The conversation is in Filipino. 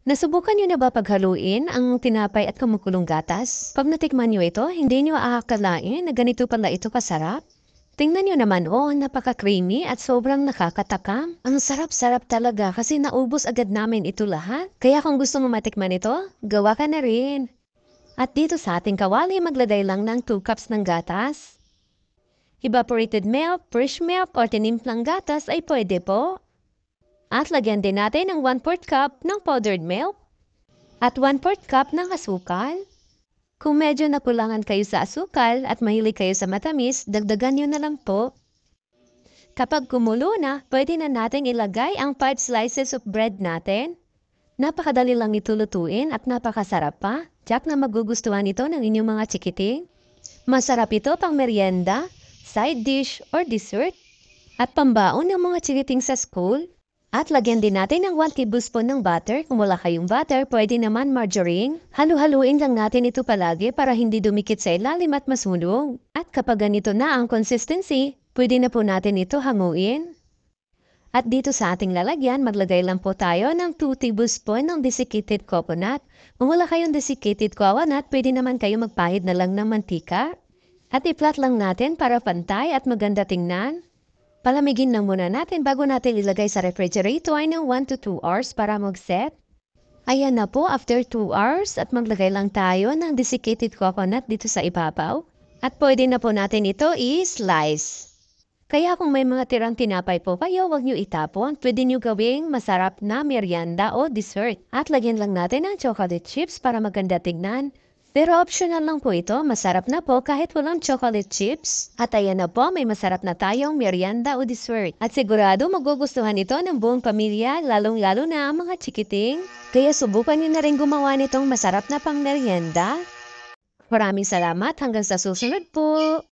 Nasubukan niyo na ba paghaluin ang tinapay at kumukulong gatas? Pag natikman niyo ito, hindi niyo aakalain na ganito pala ito kasarap. Tingnan niyo naman, oh, napaka-creamy at sobrang nakakatakam. Ang sarap-sarap talaga kasi naubos agad namin ito lahat. Kaya kung gusto mo matikman ito, gawa ka na rin. At dito sa ating kawali, magladay lang ng 2 cups ng gatas. Evaporated milk, fresh milk, or tinimplang gatas ay pwede po. At lagyan din natin ng 1-4 cup ng powdered milk at 1-4 cup ng asukal. Kung medyo nakulangan kayo sa asukal at mahilig kayo sa matamis, dagdagan nyo na lang po. Kapag kumulo na, pwede na nating ilagay ang 5 slices of bread natin. Napakadali lang ito at napakasarap pa. Jack na magugustuhan ito ng inyong mga chikiting. Masarap ito pang merienda, side dish, or dessert. At pambaon ng mga chikiting sa school. At lagyan din natin ng 1 tablespoon ng butter. Kung wala kayong butter, pwede naman margarine. Halu-haluin lang natin ito palagi para hindi dumikit sa ilalim at masunog. At kapag ganito na ang consistency, pwede na po natin ito hanguin. At dito sa ating lalagyan, maglagay lang po tayo ng 2 tablespoon ng desiccated coconut. Kung wala kayong desiccated coconut, pwede naman kayo magpahid na lang ng mantika. At iplat lang natin para pantay at maganda tingnan. Palamigin na muna natin bago natin ilagay sa refrigerator ng 1 to 2 hours para mag-set. Ayan na po, after 2 hours at maglagay lang tayo ng desiccated coconut dito sa ibabaw. At pwede na po natin ito i-slice. Kaya kung may mga tirang tinapay po kayo, huwag nyo itapon. Pwede nyo gawing masarap na merienda o dessert. At lagyan lang natin ng chocolate chips para maganda tignan. Pero optional lang po ito, masarap na po kahit walang chocolate chips. At ayan na po, may masarap na tayong merienda o dessert. At sigurado magugustuhan ito ng buong pamilya, lalong-lalo na ang mga chikiting. Kaya subukan niyo na rin gumawa nitong masarap na pang merienda. Maraming salamat hanggang sa susunod po!